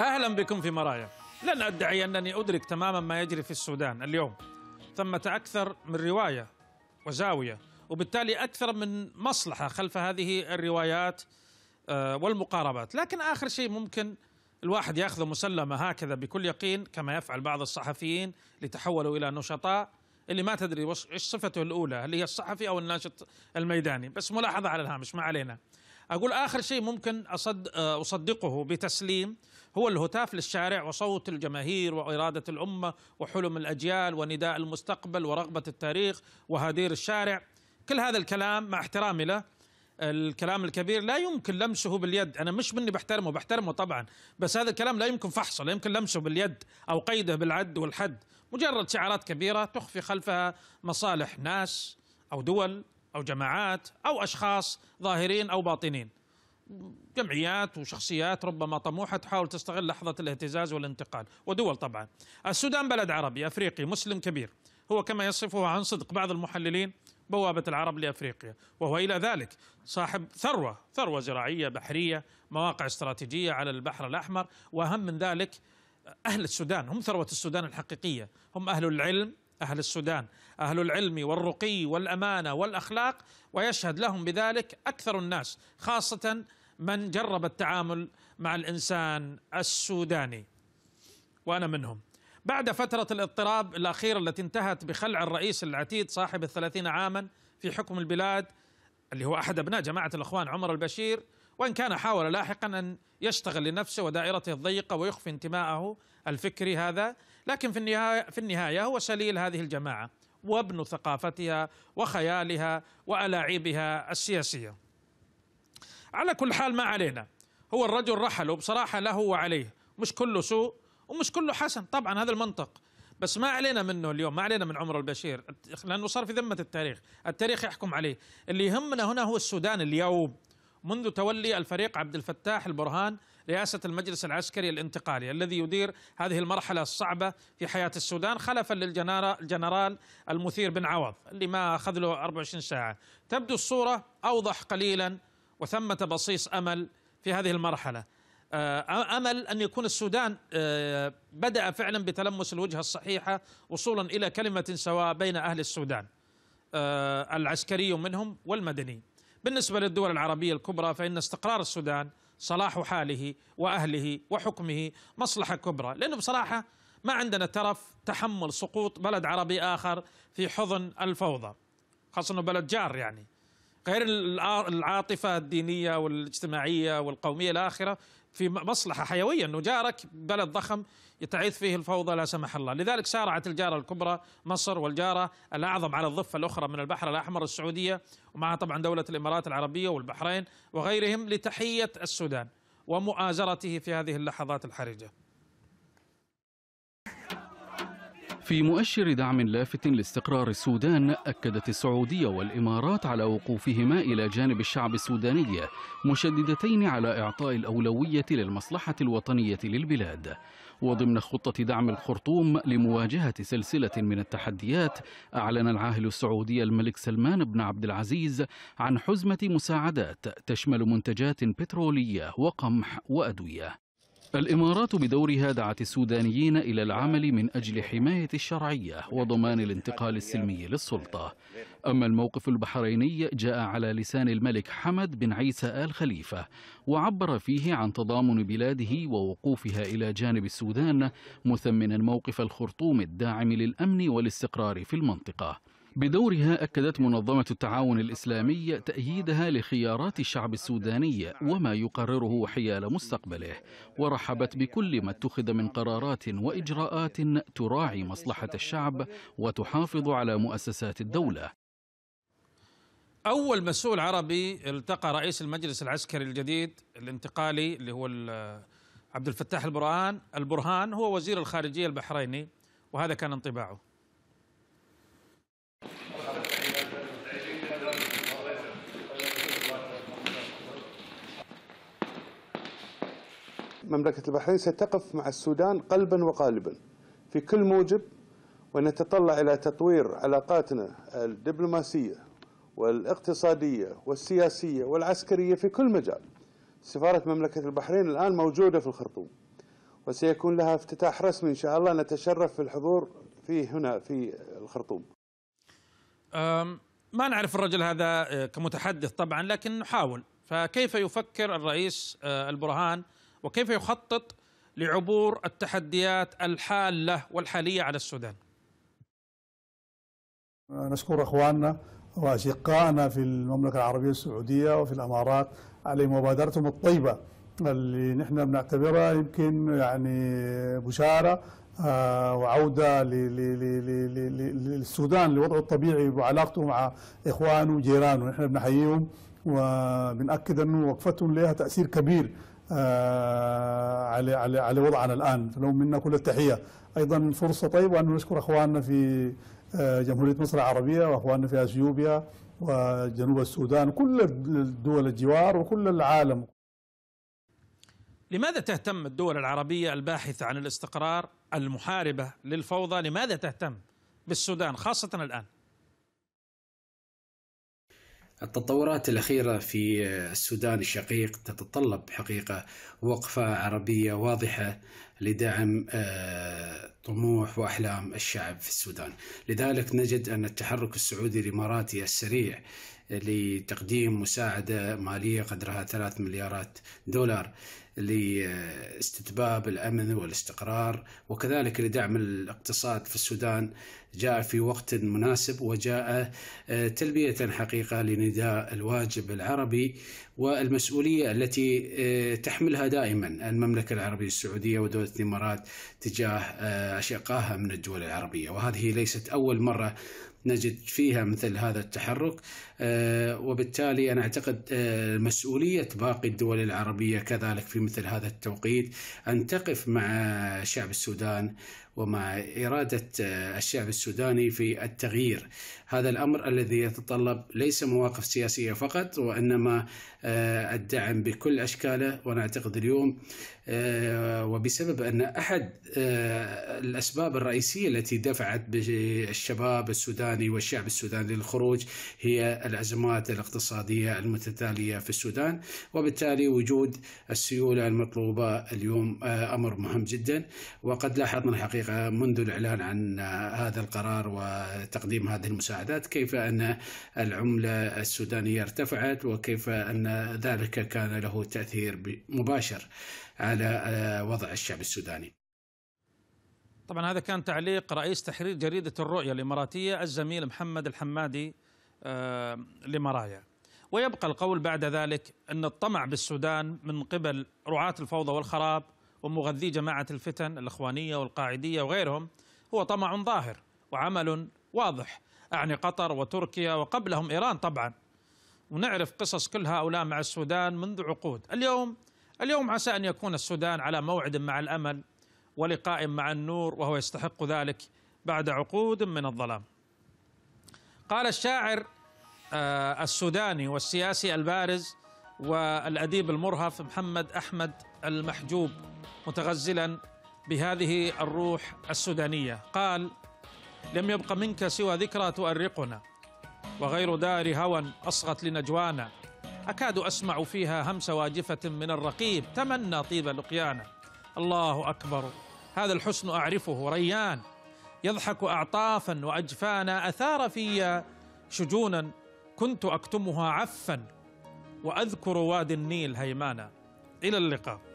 أهلا بكم في مرايا لن أدعي أنني أدرك تماما ما يجري في السودان اليوم ثمة أكثر من رواية وزاوية وبالتالي أكثر من مصلحة خلف هذه الروايات آه، والمقاربات لكن آخر شيء ممكن الواحد ياخذه مسلمه هكذا بكل يقين كما يفعل بعض الصحفيين لتحولوا الى نشطاء اللي ما تدري ايش صفته الاولى هل هي الصحفي او الناشط الميداني بس ملاحظه على الهامش ما علينا اقول اخر شيء ممكن أصد آه، اصدقه بتسليم هو الهتاف للشارع وصوت الجماهير وإرادة الأمة وحلم الأجيال ونداء المستقبل ورغبة التاريخ وهدير الشارع كل هذا الكلام مع احترامي له الكلام الكبير لا يمكن لمسه باليد انا مش مني بحترمه بحترمه طبعا بس هذا الكلام لا يمكن فحصه لا يمكن لمسه باليد او قيده بالعد والحد مجرد شعارات كبيره تخفي خلفها مصالح ناس او دول او جماعات او اشخاص ظاهرين او باطنين جمعيات وشخصيات ربما طموحه تحاول تستغل لحظه الاهتزاز والانتقال ودول طبعا. السودان بلد عربي افريقي مسلم كبير هو كما يصفه عن صدق بعض المحللين بوابه العرب لافريقيا وهو الى ذلك صاحب ثروه ثروه زراعيه بحريه مواقع استراتيجيه على البحر الاحمر واهم من ذلك اهل السودان هم ثروه السودان الحقيقيه هم اهل العلم أهل السودان أهل العلم والرقي والأمانة والأخلاق ويشهد لهم بذلك أكثر الناس خاصة من جرب التعامل مع الانسان السوداني وانا منهم بعد فترة الاضطراب الأخيرة التي انتهت بخلع الرئيس العتيد صاحب الثلاثين عاما في حكم البلاد اللي هو أحد أبناء جماعة الإخوان عمر البشير وإن كان حاول لاحقا أن يشتغل لنفسه ودائرته الضيقة ويخفي انتماءه الفكري هذا لكن في النهاية, في النهاية هو سليل هذه الجماعة وابن ثقافتها وخيالها وألاعيبها السياسية على كل حال ما علينا هو الرجل رحل وبصراحة له وعليه مش كله سوء ومش كله حسن طبعا هذا المنطق بس ما علينا منه اليوم ما علينا من عمر البشير لأنه صار في ذمة التاريخ التاريخ يحكم عليه اللي يهمنا هنا هو السودان اليوم منذ تولي الفريق عبد الفتاح البرهان رئاسة المجلس العسكري الانتقالي الذي يدير هذه المرحلة الصعبة في حياة السودان خلفا للجنرال المثير بن عوض اللي ما أخذ له 24 ساعة تبدو الصورة أوضح قليلا وثمة بصيص أمل في هذه المرحلة آه، امل ان يكون السودان آه، بدا فعلا بتلمس الوجهه الصحيحه وصولا الى كلمه سواء بين اهل السودان آه، العسكري منهم والمدني. بالنسبه للدول العربيه الكبرى فان استقرار السودان صلاح حاله واهله وحكمه مصلحه كبرى، لانه بصراحه ما عندنا ترف تحمل سقوط بلد عربي اخر في حضن الفوضى. خاصه انه بلد جار يعني. غير العاطفه الدينيه والاجتماعيه والقوميه الى اخره في مصلحه حيويه انه جارك بلد ضخم تعيث فيه الفوضى لا سمح الله، لذلك سارعت الجاره الكبرى مصر والجاره الاعظم على الضفه الاخرى من البحر الاحمر السعوديه ومعها طبعا دوله الامارات العربيه والبحرين وغيرهم لتحيه السودان ومؤازرته في هذه اللحظات الحرجه. في مؤشر دعم لافت لاستقرار السودان أكدت السعودية والإمارات على وقوفهما إلى جانب الشعب السوداني مشددتين على إعطاء الأولوية للمصلحة الوطنية للبلاد وضمن خطة دعم الخرطوم لمواجهة سلسلة من التحديات أعلن العاهل السعودي الملك سلمان بن عبد العزيز عن حزمة مساعدات تشمل منتجات بترولية وقمح وأدوية الإمارات بدورها دعت السودانيين إلى العمل من أجل حماية الشرعية وضمان الانتقال السلمي للسلطة أما الموقف البحريني جاء على لسان الملك حمد بن عيسى آل خليفة وعبر فيه عن تضامن بلاده ووقوفها إلى جانب السودان مثمنا موقف الخرطوم الداعم للأمن والاستقرار في المنطقة بدورها أكدت منظمة التعاون الإسلامي تأييدها لخيارات الشعب السوداني وما يقرره حيال مستقبله ورحبت بكل ما اتخذ من قرارات وإجراءات تراعي مصلحة الشعب وتحافظ على مؤسسات الدولة أول مسؤول عربي التقى رئيس المجلس العسكري الجديد الانتقالي اللي هو عبد الفتاح البرهان البرهان هو وزير الخارجية البحريني وهذا كان انطباعه مملكة البحرين ستقف مع السودان قلبا وقالبا في كل موجب ونتطلع إلى تطوير علاقاتنا الدبلوماسية والاقتصادية والسياسية والعسكرية في كل مجال سفارة مملكة البحرين الآن موجودة في الخرطوم وسيكون لها افتتاح رسمي إن شاء الله نتشرف في الحضور فيه هنا في الخرطوم ما نعرف الرجل هذا أه، كمتحدث طبعا لكن نحاول فكيف يفكر الرئيس أه، البرهان وكيف يخطط لعبور التحديات الحاله والحاليه على السودان. نشكر اخواننا واشقائنا في المملكه العربيه السعوديه وفي الامارات على مبادرتهم الطيبه اللي نحن بنعتبرها يمكن يعني بشاره آه، وعوده للسودان لوضعه الطبيعي وعلاقته مع اخوانه وجيرانه نحن بنحييهم وبنأكد أنه وقفتهم لها تأثير كبير آه، على على على وضعنا الآن فلهم منا كل التحية أيضا فرصة طيبة أن نشكر أخواننا في آه، جمهورية مصر العربية وأخواننا في أثيوبيا وجنوب السودان كل الدول الجوار وكل العالم لماذا تهتم الدول العربية الباحثة عن الاستقرار المحاربة للفوضى لماذا تهتم بالسودان خاصة الآن؟ التطورات الأخيرة في السودان الشقيق تتطلب حقيقة وقفة عربية واضحة لدعم آه، طموح وأحلام الشعب في السودان لذلك نجد أن التحرك السعودي الإماراتي السريع لتقديم مساعدة مالية قدرها 3 مليارات دولار لاستتباب الأمن والاستقرار وكذلك لدعم الاقتصاد في السودان جاء في وقت مناسب وجاء آه، تلبية حقيقة لنداء الواجب العربي والمسؤولية التي آه، تحملها دائما المملكة العربية السعودية ودولة الإمارات تجاه آه، أشقائها من الدول العربية وهذه ليست أول مرة نجد فيها مثل هذا التحرك آه، وبالتالي أنا أعتقد آه، مسؤولية باقي الدول العربية كذلك في مثل هذا التوقيت أن تقف مع شعب السودان ومع إرادة آه، الشعب السوداني في التغيير هذا الأمر الذي يتطلب ليس مواقف سياسية فقط وإنما آه، الدعم بكل أشكاله وأنا أعتقد اليوم آه، وبسبب أن أحد الأسباب الرئيسية التي دفعت بالشباب السوداني والشعب السوداني للخروج هي الأزمات الاقتصادية المتتالية في السودان وبالتالي وجود السيولة المطلوبة اليوم أمر مهم جدا وقد لاحظنا الحقيقة الحقيقة منذ الإعلان عن هذا القرار وتقديم هذه المساعدات كيف أن العملة السودانية ارتفعت وكيف أن ذلك كان له تأثير مباشر على آه، وضع الشعب السوداني طبعا هذا كان تعليق رئيس تحرير جريدة الرؤية الإماراتية الزميل محمد الحمادي آه، لمرايا ويبقى القول بعد ذلك أن الطمع بالسودان من قبل رعاة الفوضى والخراب ومغذي جماعة الفتن الإخوانية والقاعدية وغيرهم هو طمع ظاهر وعمل واضح أعني قطر وتركيا وقبلهم إيران طبعا ونعرف قصص كل هؤلاء مع السودان منذ عقود اليوم اليوم عسى أن يكون السودان على موعد مع الأمل ولقاء مع النور وهو يستحق ذلك بعد عقود من الظلام قال الشاعر آه، السوداني والسياسي البارز والأديب المرهف محمد أحمد المحجوب متغزلا بهذه الروح السودانية قال لم يبق منك سوى ذكرى تؤرقنا وغير دار هوى أصغت لنجوانا أكاد أسمع فيها همس واجفة من الرقيب تمنى طيب لقيانا الله أكبر هذا الحسن أعرفه ريان يضحك أعطافا وأجفانا أثار في شجونا كنت أكتمها عفا وأذكر وادي النيل هيمانا إلى اللقاء